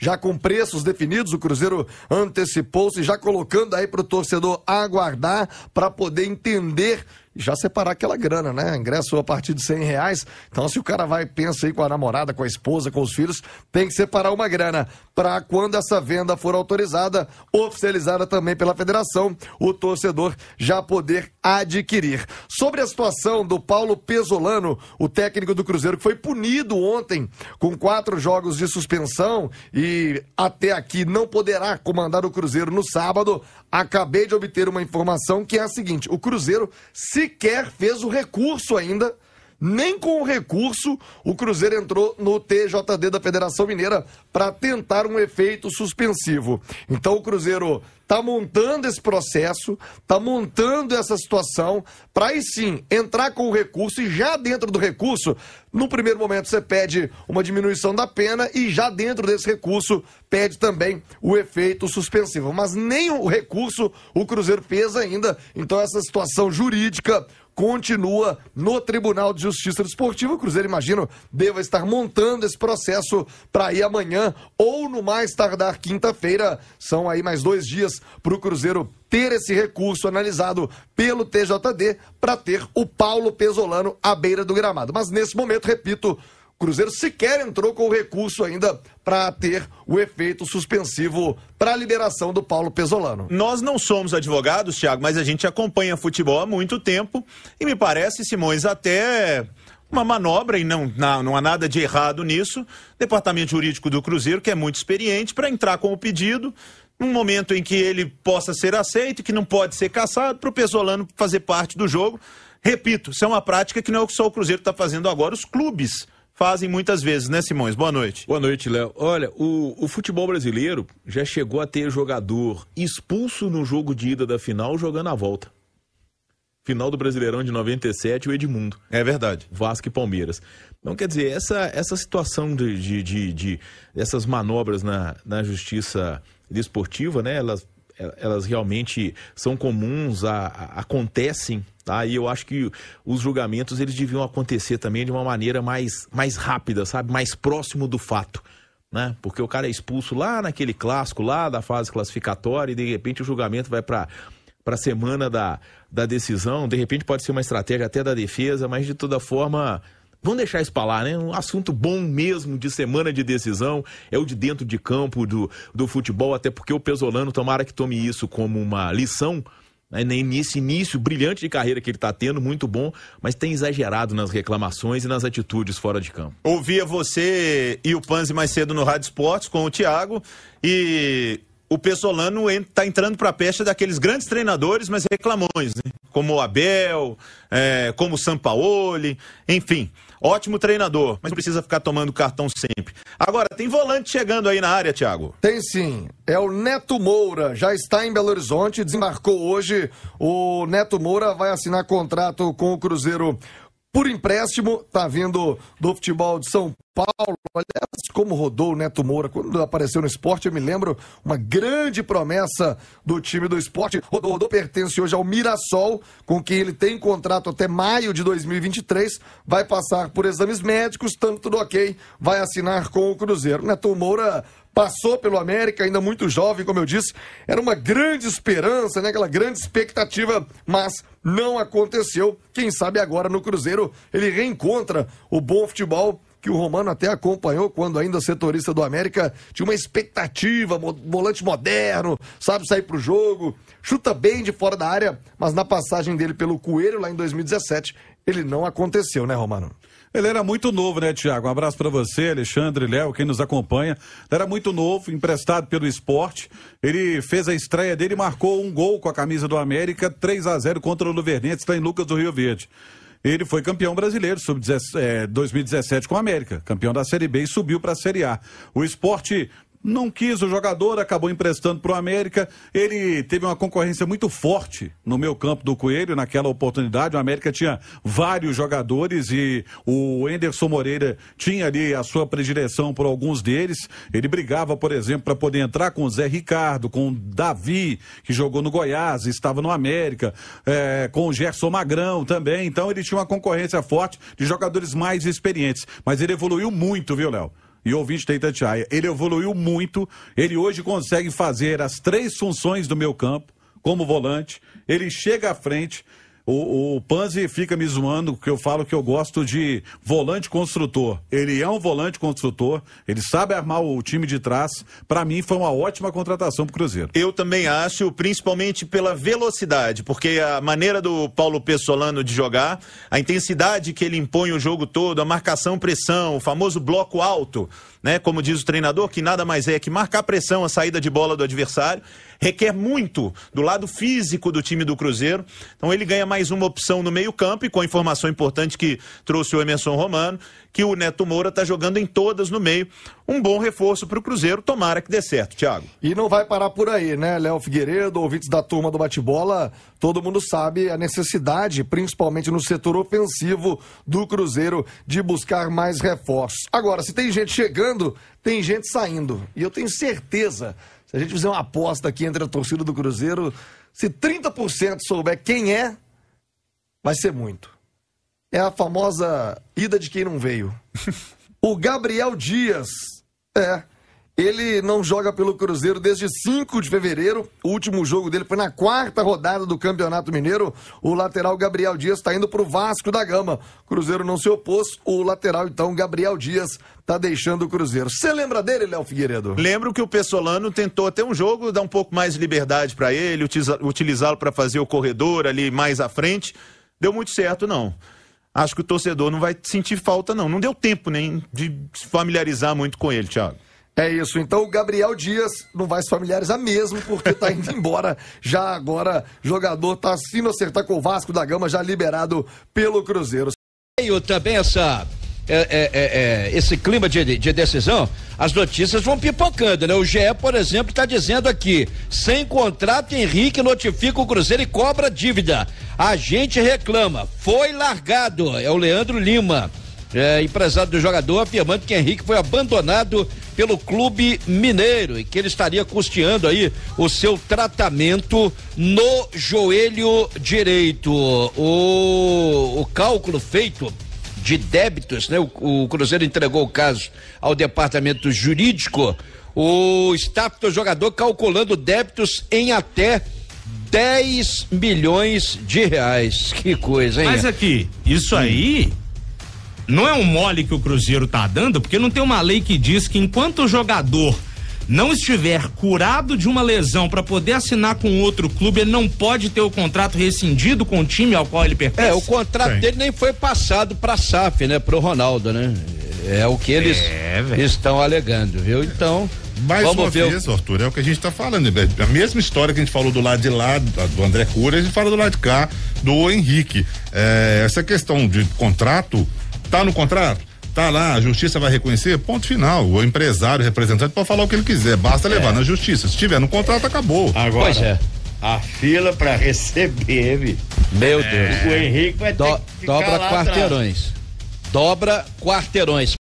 Já com preços definidos, o Cruzeiro antecipou-se, já colocando aí para o torcedor aguardar para poder entender já separar aquela grana, né? Ingresso a partir de 100 reais. Então, se o cara vai, pensa aí com a namorada, com a esposa, com os filhos, tem que separar uma grana para quando essa venda for autorizada, oficializada também pela federação, o torcedor já poder adquirir. Sobre a situação do Paulo Pesolano, o técnico do Cruzeiro, que foi punido ontem com quatro jogos de suspensão e até aqui não poderá comandar o Cruzeiro no sábado, acabei de obter uma informação que é a seguinte: o Cruzeiro se sequer fez o recurso ainda nem com o recurso, o Cruzeiro entrou no TJD da Federação Mineira para tentar um efeito suspensivo. Então o Cruzeiro está montando esse processo, está montando essa situação, para aí sim entrar com o recurso e já dentro do recurso, no primeiro momento você pede uma diminuição da pena e já dentro desse recurso pede também o efeito suspensivo. Mas nem o recurso o Cruzeiro fez ainda, então essa situação jurídica continua no Tribunal de Justiça Desportiva. O Cruzeiro, imagino, deva estar montando esse processo para ir amanhã ou no mais tardar quinta-feira. São aí mais dois dias para o Cruzeiro ter esse recurso analisado pelo TJD para ter o Paulo Pesolano à beira do gramado. Mas nesse momento, repito, Cruzeiro sequer entrou com o recurso ainda para ter o efeito suspensivo para a liberação do Paulo Pesolano. Nós não somos advogados, Thiago, mas a gente acompanha futebol há muito tempo e me parece, Simões, até uma manobra, e não, não, não, há nada de errado nisso, departamento jurídico do Cruzeiro, que é muito experiente, para entrar com o pedido, num momento em que ele possa ser aceito, que não pode ser caçado, para o Pesolano fazer parte do jogo. Repito, isso é uma prática que não é o que só o Cruzeiro está fazendo agora, os clubes fazem muitas vezes, né, Simões? Boa noite. Boa noite, Léo. Olha, o, o, futebol brasileiro já chegou a ter jogador expulso no jogo de ida da final jogando a volta. Final do Brasileirão de 97, o Edmundo. É verdade. Vasco e Palmeiras. Então, quer dizer, essa, essa situação de, de, de, de essas manobras na, na justiça desportiva, né, elas elas realmente são comuns, a, a, acontecem Tá? E eu acho que os julgamentos eles deviam acontecer também de uma maneira mais, mais rápida, sabe? Mais próximo do fato. Né? Porque o cara é expulso lá naquele clássico, lá da fase classificatória, e de repente o julgamento vai para para a semana da, da decisão. De repente pode ser uma estratégia até da defesa, mas de toda forma, vamos deixar isso para lá, né? Um assunto bom mesmo de semana de decisão é o de dentro de campo do, do futebol, até porque o Pesolano, tomara que tome isso como uma lição né, nesse início brilhante de carreira que ele está tendo, muito bom, mas tem exagerado nas reclamações e nas atitudes fora de campo. Ouvia você e o Panzi mais cedo no Rádio Esportes com o Thiago e o Pesolano está entrando para a peste daqueles grandes treinadores, mas reclamões, né? como o Abel, é, como o Sampaoli, enfim. Ótimo treinador, mas não precisa ficar tomando cartão sempre. Agora, tem volante chegando aí na área, Thiago? Tem sim. É o Neto Moura. Já está em Belo Horizonte, desembarcou hoje. O Neto Moura vai assinar contrato com o Cruzeiro por empréstimo, tá vindo do futebol de São Paulo. Aliás, como rodou o Neto Moura quando apareceu no esporte, eu me lembro uma grande promessa do time do esporte. Rodou, rodou pertence hoje ao Mirassol, com quem ele tem contrato até maio de 2023. Vai passar por exames médicos, tanto tudo ok, vai assinar com o Cruzeiro. Neto Moura passou pelo América, ainda muito jovem, como eu disse, era uma grande esperança, né? aquela grande expectativa, mas não aconteceu. Quem sabe agora no Cruzeiro ele reencontra o bom futebol que o Romano até acompanhou quando ainda setorista do América, tinha uma expectativa, volante moderno, sabe sair pro jogo, chuta bem de fora da área, mas na passagem dele pelo Coelho lá em 2017, ele não aconteceu, né, Romano? Ele era muito novo, né, Tiago? Um abraço para você, Alexandre, Léo, quem nos acompanha. Ele era muito novo, emprestado pelo esporte. Ele fez a estreia dele e marcou um gol com a camisa do América, 3 a 0 contra o Luverdense, está em Lucas do Rio Verde. Ele foi campeão brasileiro, sub é, 2017 com a América, campeão da Série B e subiu para a Série A. O esporte não quis o jogador, acabou emprestando para o América. Ele teve uma concorrência muito forte no meu campo do Coelho naquela oportunidade. O América tinha vários jogadores e o Enderson Moreira tinha ali a sua predileção por alguns deles. Ele brigava, por exemplo, para poder entrar com o Zé Ricardo, com o Davi, que jogou no Goiás, estava no América, é, com o Gerson Magrão também. Então ele tinha uma concorrência forte de jogadores mais experientes. Mas ele evoluiu muito, viu, Léo? e ouvinte da Itatiaia. Ele evoluiu muito, ele hoje consegue fazer as três funções do meu campo como volante, ele chega à frente, o, o Panzi fica me zoando que eu falo que eu gosto de volante construtor. Ele é um volante construtor, ele sabe armar o time de trás. Para mim, foi uma ótima contratação para o Cruzeiro. Eu também acho, principalmente pela velocidade, porque a maneira do Paulo Pessolano de jogar, a intensidade que ele impõe o jogo todo, a marcação-pressão, o famoso bloco alto, né? como diz o treinador, que nada mais é que marcar pressão, a saída de bola do adversário, requer muito do lado físico do time do Cruzeiro. Então, ele ganha mais uma opção no meio-campo, e com a informação importante que trouxe o Emerson Romano, que o Neto Moura está jogando em todas no meio. Um bom reforço para o Cruzeiro, tomara que dê certo, Thiago. E não vai parar por aí, né, Léo Figueiredo, ouvintes da turma do bate-bola, todo mundo sabe a necessidade, principalmente no setor ofensivo do Cruzeiro, de buscar mais reforços. Agora, se tem gente chegando, tem gente saindo. E eu tenho certeza, se a gente fizer uma aposta aqui entre a torcida do Cruzeiro, se 30% souber quem é, vai ser muito. É a famosa ida de quem não veio. o Gabriel Dias, é, ele não joga pelo Cruzeiro desde 5 de fevereiro. O último jogo dele foi na quarta rodada do Campeonato Mineiro. O lateral Gabriel Dias está indo para o Vasco da Gama. O Cruzeiro não se opôs. O lateral, então, Gabriel Dias, está deixando o Cruzeiro. Você lembra dele, Léo Figueiredo? Lembro que o Pessolano tentou até um jogo, dar um pouco mais de liberdade para ele, utilizá-lo para fazer o corredor ali mais à frente deu muito certo, não. Acho que o torcedor não vai sentir falta, não. Não deu tempo nem de se familiarizar muito com ele, Thiago. É isso. Então o Gabriel Dias não vai se familiarizar mesmo, porque está indo embora. Já agora, jogador está se acertar com o Vasco da Gama, já liberado pelo Cruzeiro. E outra benção. É é, é, é, esse clima de, de decisão, as notícias vão pipocando, né? O GE, por exemplo, está dizendo aqui: sem contrato, Henrique notifica o Cruzeiro e cobra dívida. A gente reclama, foi largado. É o Leandro Lima. É, empresário do jogador, afirmando que Henrique foi abandonado pelo clube mineiro e que ele estaria custeando aí o seu tratamento no joelho direito. O, o cálculo feito de débitos, né? O, o Cruzeiro entregou o caso ao departamento jurídico. O staff do jogador calculando débitos em até 10 milhões de reais. Que coisa, hein? Mas aqui, isso hum. aí não é um mole que o Cruzeiro tá dando, porque não tem uma lei que diz que enquanto o jogador não estiver curado de uma lesão para poder assinar com outro clube, ele não pode ter o contrato rescindido com o time ao qual ele pertence? É, o contrato Sim. dele nem foi passado para a SAF, né, para o Ronaldo, né? É, é o que eles é, estão alegando, viu? Então, mais Vamos uma ver. vez, Arthur, é o que a gente está falando. Né? A mesma história que a gente falou do lado de lá, do André Cura, a gente fala do lado de cá, do Henrique. É, essa questão de contrato, tá no contrato? tá lá, a justiça vai reconhecer, ponto final. O empresário, o representante pode falar o que ele quiser, basta é. levar é. na justiça. Se tiver no contrato, acabou. Agora, pois é. a fila para receber, viu? meu Deus. O Henrique vai Do, ter que ficar dobra quarteirões. Atrás. Dobra quarteirões.